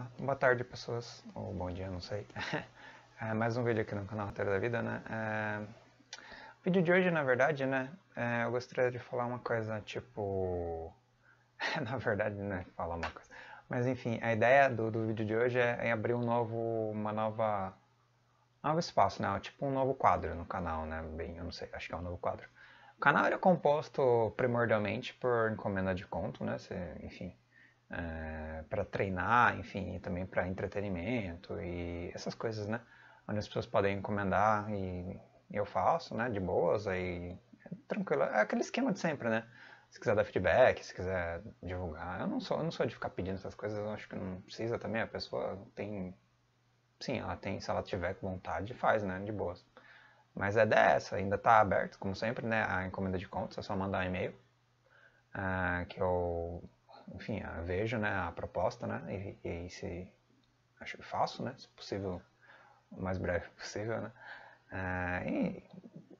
Ah, boa tarde, pessoas, ou bom dia, não sei. é mais um vídeo aqui no canal Roteiro da Vida, né? É... O vídeo de hoje, na verdade, né? É, eu gostaria de falar uma coisa, tipo... na verdade, né? Falar uma coisa. Mas, enfim, a ideia do, do vídeo de hoje é, é, abrir um novo... Uma nova... Novo espaço, né? Tipo um novo quadro no canal, né? Bem, eu não sei, acho que é um novo quadro. O canal era é composto primordialmente por encomenda de conto, né? enfim, é, eh, para treinar, enfim, e também para entretenimento e essas coisas, né? Onde as pessoas podem encomendar e eu faço, né? De boas, aí é tranquilo. É aquele esquema de sempre, né? Se quiser dar feedback, se quiser divulgar. Eu não sou, eu não sou de ficar pedindo essas coisas, eu acho que não precisa também. A pessoa tem. Sim, ela tem, se ela tiver vontade, faz, né? De boas. Mas é dessa, ainda está aberto, como sempre, né? A encomenda de contas, é só mandar um e-mail. Uh, que eu enfim, vejo né, a proposta, né, e, e aí se acho, faço, né, se possível, o mais breve possível, né, eh, e,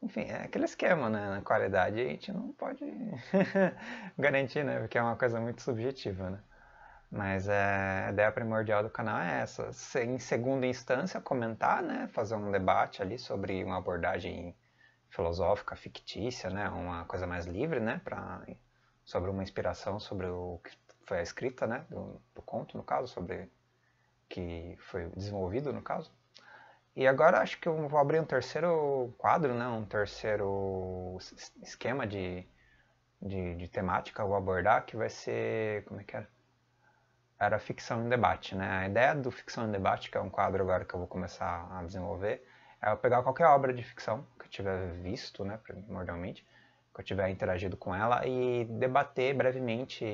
enfim, é aquele esquema, né, na qualidade a gente não pode garantir, né, porque é uma coisa muito subjetiva, né. Mas é, a ideia primordial do canal é essa. Se, em segunda instância, comentar, né? fazer um debate ali sobre uma abordagem filosófica, fictícia, né? uma coisa mais livre, né? Pra, sobre uma inspiração, sobre o que foi a escrita né, do, do, conto, no caso, sobre que foi desenvolvido, no caso. E agora acho que eu vou abrir um terceiro quadro, né, um terceiro esquema de, de, de temática, vou abordar, que vai ser, como é que era? É? Era ficção em debate, né? A ideia do ficção em debate, que é um quadro agora que eu vou começar a desenvolver, é eu pegar qualquer obra de ficção que eu tiver visto, né, primordialmente, que eu tiver interagido com ela e debater brevemente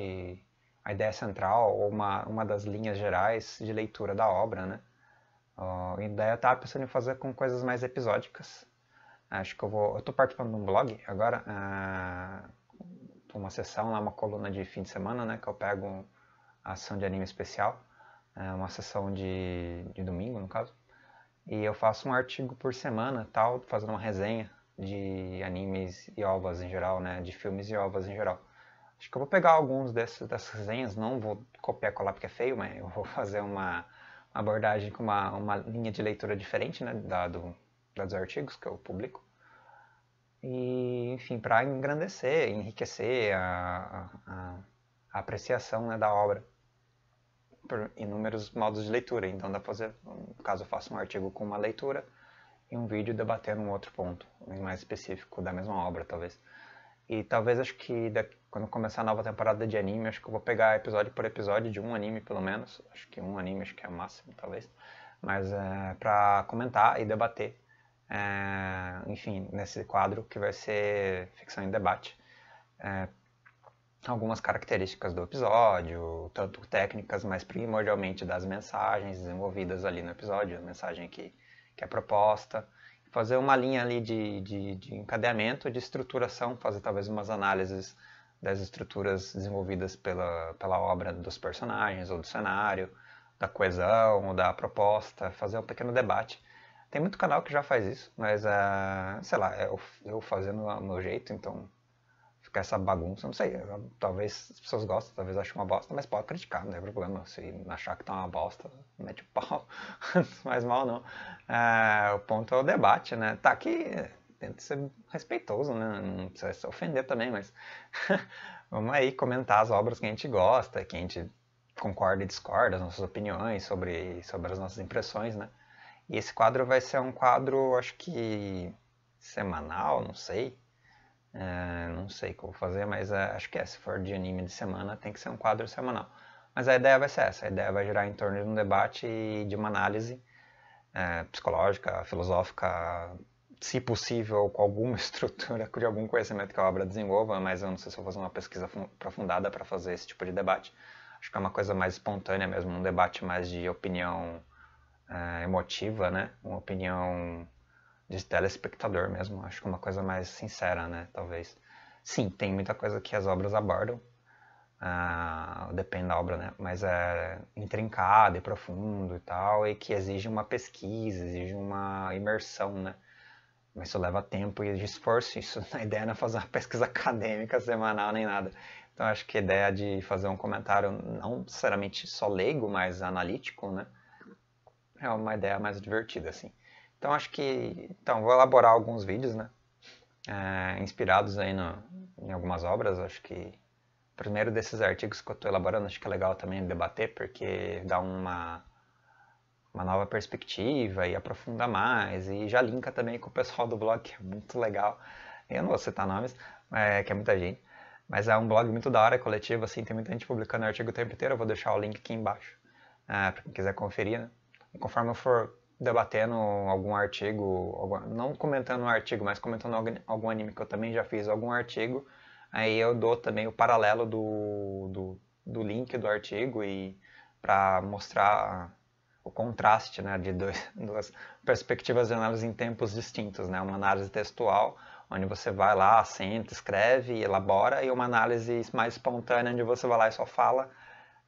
a ideia central ou uma, uma das linhas gerais de leitura da obra, né? Uh, e daí eu estava pensando em fazer com coisas mais episódicas. Acho que eu vou. Eu tô participando de um blog agora, uh, uma sessão lá, uma coluna de fim de semana, né? Que eu pego a ação de anime especial, uh, uma sessão de, de domingo, no caso. E eu faço um artigo por semana, tal, fazendo uma resenha de animes e ovas em geral, né? De filmes e ovas em geral. Acho que eu vou pegar alguns desses, dessas resenhas, não vou copiar e colar porque é feio, mas eu vou fazer uma abordagem com uma, uma linha de leitura diferente né, da, do, dos artigos que eu publico. E, enfim, para engrandecer, enriquecer a, a, a apreciação né, da obra por inúmeros modos de leitura. Então, dá pra fazer, caso eu faça um artigo com uma leitura e um vídeo debatendo um outro ponto mais específico da mesma obra, talvez. E talvez acho que daqui, quando começar a nova temporada de anime, acho que eu vou pegar episódio por episódio de um anime pelo menos. Acho que um anime acho que é o máximo, talvez. Mas é, para comentar e debater, é, enfim, nesse quadro que vai ser ficção em debate. É, algumas características do episódio, tanto técnicas, mas primordialmente das mensagens desenvolvidas ali no episódio, a mensagem que, que é proposta fazer uma linha ali de, de, de encadeamento, de estruturação, fazer talvez umas análises das estruturas desenvolvidas pela, pela obra dos personagens ou do cenário, da coesão, ou da proposta, fazer um pequeno debate. Tem muito canal que já faz isso, mas, uh, sei lá, eu, eu fazendo o meu jeito, então ficar essa bagunça, não sei. Talvez as pessoas gostem, talvez achem uma bosta, mas pode criticar, não é problema. Se achar que tá uma bosta, mete o pau. mas mal não. É, o ponto é o debate, né? Tá aqui, tenta ser respeitoso, né? Não precisa se ofender também, mas vamos aí comentar as obras que a gente gosta, que a gente concorda e discorda, as nossas opiniões sobre, sobre as nossas impressões, né? E esse quadro vai ser um quadro, acho que semanal, não sei é, não sei como fazer, mas é, acho que é, se for de anime de semana, tem que ser um quadro semanal. Mas a ideia vai ser essa, a ideia vai girar em torno de um debate e de uma análise é, psicológica, filosófica, se possível com alguma estrutura, de algum conhecimento que a obra desenvolva, mas eu não sei se eu vou fazer uma pesquisa aprofundada para fazer esse tipo de debate. Acho que é uma coisa mais espontânea mesmo, um debate mais de opinião emotiva, né? Uma opinião de telespectador mesmo. Acho que é uma coisa mais sincera, né? Talvez. Sim, tem muita coisa que as obras abordam. Uh, depende da obra, né? Mas é intrincado e profundo e tal, e que exige uma pesquisa, exige uma imersão, né? Mas isso leva tempo e esforço. Isso a ideia não é fazer uma pesquisa acadêmica semanal nem nada. Então acho que a ideia de fazer um comentário não necessariamente só leigo, mas analítico, né? É uma ideia mais divertida, assim. Então acho que então vou elaborar alguns vídeos, né? É, inspirados aí no, em algumas obras. Acho que o primeiro desses artigos que eu estou elaborando acho que é legal também debater porque dá uma uma nova perspectiva e aprofunda mais e já linka também com o pessoal do blog que é muito legal. Eu não vou citar nomes, é, que é muita gente. Mas é um blog muito da hora, coletivo, assim, tem muita gente publicando artigo o tempo inteiro. Eu vou deixar o link aqui embaixo, é, para quem quiser conferir, né? E conforme eu for debatendo algum artigo, não comentando um artigo, mas comentando algum, algum, anime que eu também já fiz algum artigo, aí eu dou também o paralelo do, do, do link do artigo e para mostrar o contraste né, de dois, duas perspectivas de análise em tempos distintos, né? uma análise textual onde você vai lá, senta, escreve, elabora, e uma análise mais espontânea, onde você vai lá e só fala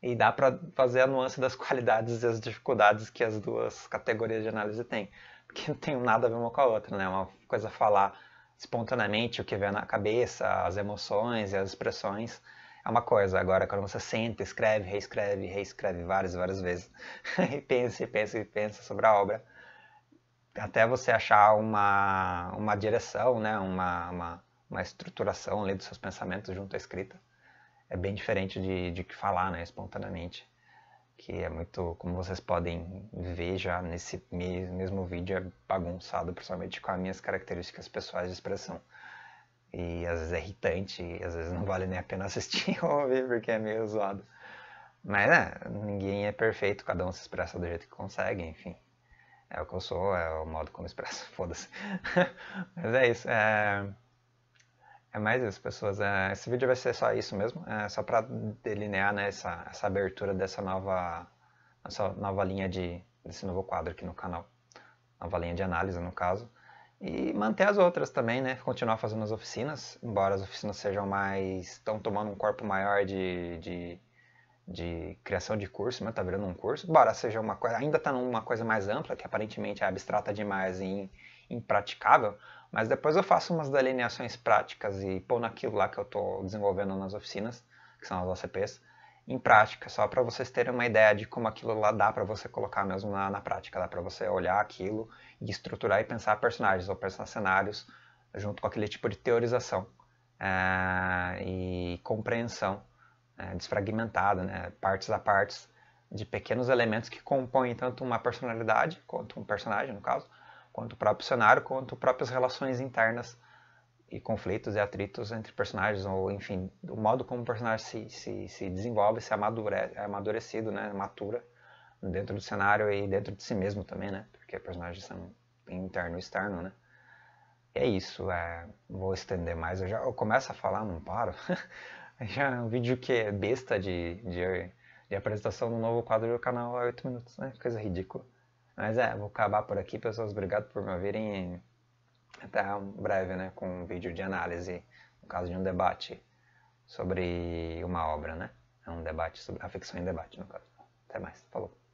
e dá para fazer a nuance das qualidades e as dificuldades que as duas categorias de análise têm, porque não tem nada a ver uma com a outra, né? Uma coisa é falar espontaneamente o que vem na cabeça, as emoções e as expressões é uma coisa, agora quando você senta, escreve, reescreve, reescreve várias e várias vezes, e pensa e pensa e pensa sobre a obra, até você achar uma, uma direção, né? uma, uma, uma estruturação ali dos seus pensamentos junto à escrita é bem diferente de, de que falar, né, espontaneamente. Que é muito, como vocês podem ver já nesse mesmo vídeo, é bagunçado, principalmente com as minhas características pessoais de expressão. E às vezes é irritante, às vezes não vale nem a pena assistir ou ouvir, porque é meio zoado. Mas né, ninguém é perfeito, cada um se expressa do jeito que consegue, enfim. É o que eu sou, é o modo como expresso, foda-se. Mas é isso. É... É mais isso, pessoas. É, esse vídeo vai ser só isso mesmo, é só para delinear né, essa, essa abertura dessa nova, essa nova linha de, desse novo quadro aqui no canal. Nova linha de análise, no caso. E manter as outras também, né? Continuar fazendo as oficinas, embora as oficinas sejam mais... estão tomando um corpo maior de, de, de criação de curso, mas né, tá virando um curso. Embora seja uma coisa... ainda tá numa coisa mais ampla, que aparentemente é abstrata demais em impraticável, mas depois eu faço umas delineações práticas e pôr naquilo lá que eu estou desenvolvendo nas oficinas, que são as OCPs, em prática, só para vocês terem uma ideia de como aquilo lá dá para você colocar mesmo na, na prática, dá para você olhar aquilo e estruturar e pensar personagens ou pensar cenários junto com aquele tipo de teorização é, e compreensão é, desfragmentada, né, partes a partes de pequenos elementos que compõem tanto uma personalidade quanto um personagem, no caso, quanto o próprio cenário, quanto próprias relações internas e conflitos e atritos entre personagens, ou enfim, o modo como o personagem se, se, se desenvolve, se amadure, é amadurecido, né, matura dentro do cenário e dentro de si mesmo também, né, porque é personagens são interno e externo, né. E é isso, é, vou estender mais, eu já eu começo a falar, não paro. já é um vídeo que é besta de, de, de apresentação do novo quadro do canal há 8 minutos, né, coisa ridícula. Mas é, vou acabar por aqui, pessoas. Obrigado por me ouvirem. Até breve, né? Com um vídeo de análise, no caso de um debate sobre uma obra, né? É um debate sobre a ficção em debate, no caso. Até mais. Falou.